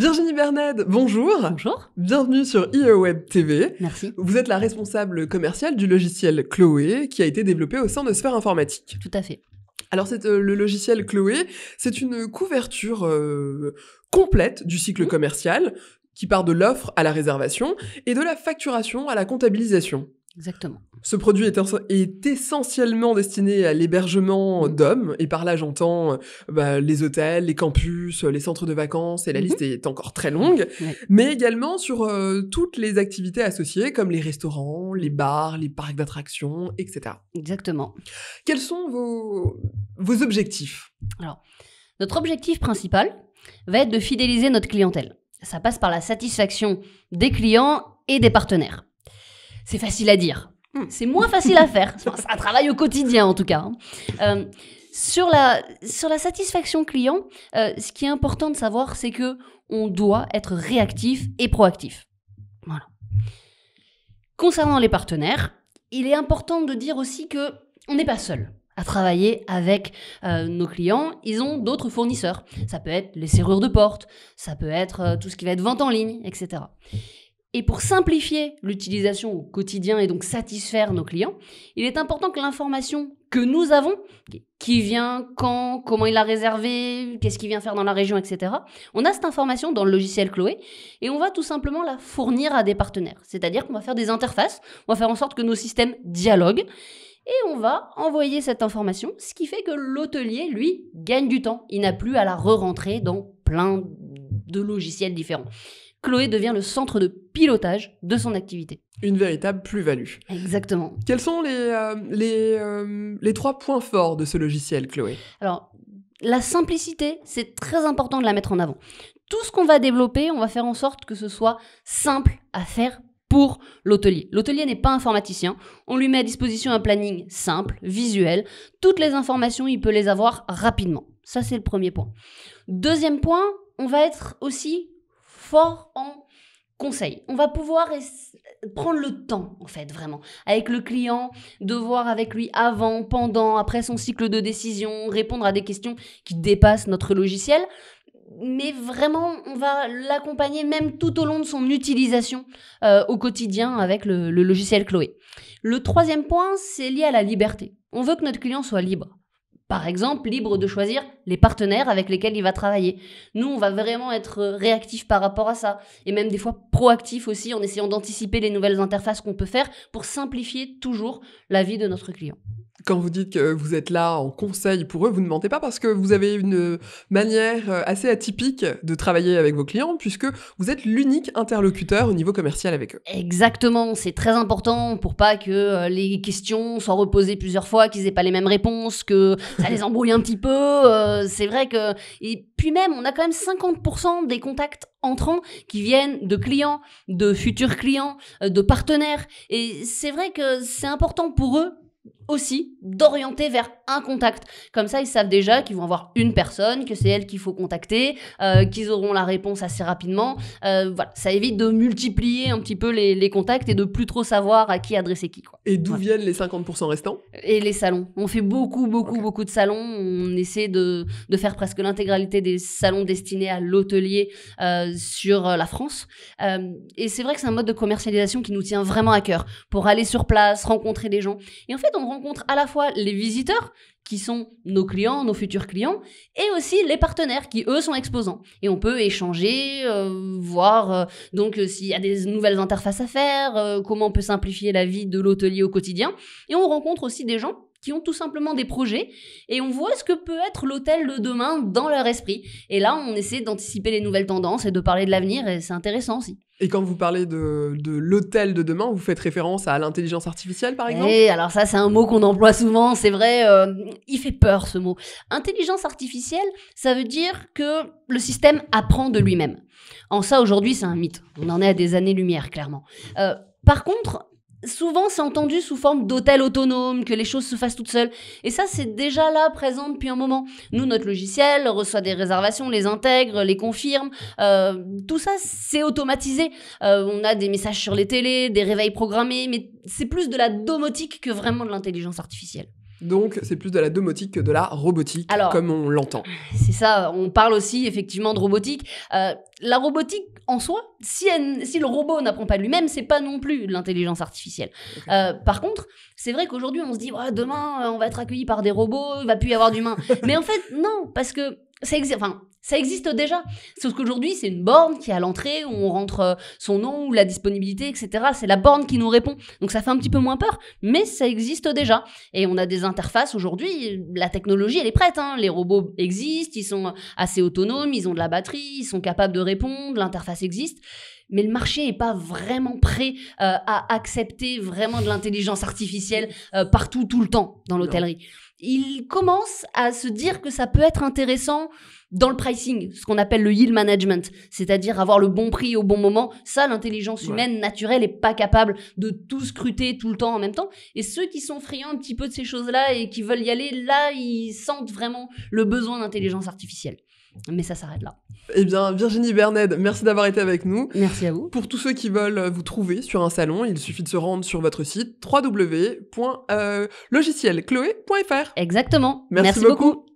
Virginie Bernad, bonjour. Bonjour. Bienvenue sur IEWeb TV. Merci. Vous êtes la responsable commerciale du logiciel Chloé qui a été développé au sein de Sphère Informatique. Tout à fait. Alors euh, le logiciel Chloé, c'est une couverture euh, complète du cycle commercial qui part de l'offre à la réservation et de la facturation à la comptabilisation. Exactement. Ce produit est, est essentiellement destiné à l'hébergement d'hommes, et par là j'entends euh, bah, les hôtels, les campus, euh, les centres de vacances, et la mm-hmm. liste est encore très longue, mais également sur euh, toutes les activités associées, comme les restaurants, les bars, les parcs d'attractions, etc. Exactement. Quels sont vos, vos objectifs Alors, notre objectif principal va être de fidéliser notre clientèle. Ça passe par la satisfaction des clients et des partenaires c'est facile à dire. Hmm. C'est moins facile à faire. ça travaille au quotidien, en tout cas. Hein. Euh, sur, la, sur la satisfaction client, euh, ce qui est important de savoir, c'est que on doit être réactif et proactif. Voilà. Concernant les partenaires, il est important de dire aussi que on n'est pas seul à travailler avec euh, nos clients, ils ont d'autres fournisseurs. Ça peut être les serrures de porte, ça peut être tout ce qui va être vente en ligne, etc. Et pour simplifier l'utilisation au quotidien et donc satisfaire nos clients, il est important que l'information que nous avons, qui vient, quand, comment il a réservé, qu'est-ce qu'il vient faire dans la région, etc., on a cette information dans le logiciel Chloé et on va tout simplement la fournir à des partenaires. C'est-à-dire qu'on va faire des interfaces, on va faire en sorte que nos systèmes dialoguent et on va envoyer cette information, ce qui fait que l'hôtelier, lui, gagne du temps. Il n'a plus à la re-rentrer dans plein de logiciels différents. Chloé devient le centre de pilotage de son activité. Une véritable plus-value. Exactement. Quels sont les, euh, euh, les, trois points forts de ce logiciel, Chloé Alors, la simplicité, c'est très important de la mettre en avant. Tout ce qu'on va développer, on va faire en sorte que ce soit simple à faire pour l'hôtelier. L'hôtelier n'est pas informaticien, on lui met à disposition un planning simple, visuel, toutes les informations, il peut les avoir rapidement. Ça, c'est le premier point. Deuxième point, on va être aussi fort en conseil. On va pouvoir prendre le temps, en fait, vraiment, avec le client, de voir avec lui avant, pendant, après son cycle de décision, répondre à des questions qui dépassent notre logiciel. Mais vraiment, on va l'accompagner même tout au long de son utilisation euh, au quotidien avec le logiciel Chloé. Le troisième point, c'est lié à la liberté. On veut que notre client soit libre. Par exemple, libre de choisir les partenaires avec lesquels il va travailler. Nous, on va vraiment être réactifs par rapport à ça, et même des fois proactifs aussi en essayant d'anticiper les nouvelles interfaces qu'on peut faire pour simplifier toujours la vie de notre client quand vous dites que vous êtes là en conseil pour eux, vous ne mentez pas parce que vous avez une manière euh, assez atypique de travailler avec vos clients puisque vous êtes l'unique interlocuteur au niveau commercial avec eux. Exactement, c'est très important pour pas que euh, les questions soient reposées plusieurs fois, qu'ils n'aient pas les mêmes réponses, que ça les embrouille un petit peu. Euh, c'est vrai que... Et puis même, on a quand même 50% des contacts entrants qui viennent de clients, de futurs clients, de partenaires. Et c'est vrai que c'est important pour eux aussi d'orienter vers un contact. Comme ça, ils savent déjà qu'ils vont avoir une personne, que c'est elle qu'il faut contacter, euh, qu'ils auront la réponse assez rapidement. Euh, voilà, ça évite de multiplier un petit peu les, contacts et de plus trop savoir à qui adresser qui. Quoi. Et d'où viennent les 50% restants Et les salons. On fait beaucoup, beaucoup, beaucoup de salons. On essaie de, de faire presque l'intégralité des salons destinés à l'hôtelier euh, sur la France. et c'est vrai que c'est un mode de commercialisation qui nous tient vraiment à cœur pour aller sur place, rencontrer des gens. Et en fait, on rencontre à la fois les visiteurs, qui sont nos clients, nos futurs clients, et aussi les partenaires qui, eux, sont exposants. Et on peut échanger, euh, voir euh, donc euh, s'il y a des nouvelles interfaces à faire, comment on peut simplifier la vie de l'hôtelier au quotidien. Et on rencontre aussi des gens qui ont tout simplement des projets et on voit ce que peut être l'hôtel de demain dans leur esprit. Et là, on essaie d'anticiper les nouvelles tendances et de parler de l'avenir et c'est intéressant aussi. Et quand vous parlez de, l'hôtel de demain, vous faites référence à l'intelligence artificielle par exemple Oui, eh, alors ça, c'est un mot qu'on emploie souvent, c'est vrai, euh, il fait peur ce mot. Intelligence artificielle, ça veut dire que le système apprend de lui-même. En ça, aujourd'hui, c'est un mythe. On en est à des années-lumière, clairement. Euh, par contre, souvent c'est entendu sous forme d'hôtel autonome, que les choses se fassent toutes seules. Et ça, c'est déjà là, présent depuis un moment. Nous, notre logiciel reçoit des réservations, les intègre, les confirme. Euh, tout ça, c'est automatisé. Euh, on a des messages sur les télés, des réveils programmés, mais c'est plus de la domotique que vraiment de l'intelligence artificielle. Donc, c'est plus de la domotique que de la robotique, comme on l'entend. C'est ça, on parle aussi effectivement de robotique. Euh, la robotique en soi, si, le robot n'apprend pas lui-même, c'est pas non plus l'intelligence artificielle. Euh, par contre, c'est vrai qu'aujourd'hui, on se dit, demain, euh, on va être accueilli par des robots, il va plus y avoir d'humains. Mais en fait, non, parce que ça existe. Ça existe déjà. Sauf qu'aujourd'hui, c'est une borne qui est à l'entrée où on rentre euh, son nom ou la disponibilité, etc. C'est la borne qui nous répond. Donc ça fait un petit peu moins peur, mais ça existe déjà. Et on a des interfaces aujourd'hui. La technologie, elle est prête. Hein. Les robots existent, ils sont euh, assez autonomes, ils ont de la batterie, ils sont capables de répondre, l'interface existe mais le marché n'est pas vraiment prêt euh, à accepter vraiment de l'intelligence artificielle partout, tout le temps dans l'hôtellerie. Il commence à se dire que ça peut être intéressant dans le pricing, ce qu'on appelle le yield management, c'est-à-dire avoir le bon prix au bon moment. Ça, l'intelligence humaine naturelle est pas capable de tout scruter tout le temps en même temps. Et ceux qui sont friands un petit peu de ces choses-là et qui veulent y aller, là, ils sentent vraiment le besoin d'intelligence artificielle. Mais ça s'arrête là. Eh bien, Virginie Berned, merci d'avoir été avec nous. Merci à vous. Pour tous ceux qui veulent vous trouver sur un salon, il suffit de se rendre sur votre site www.logicielchloé.fr. Euh, Exactement. Merci, beaucoup.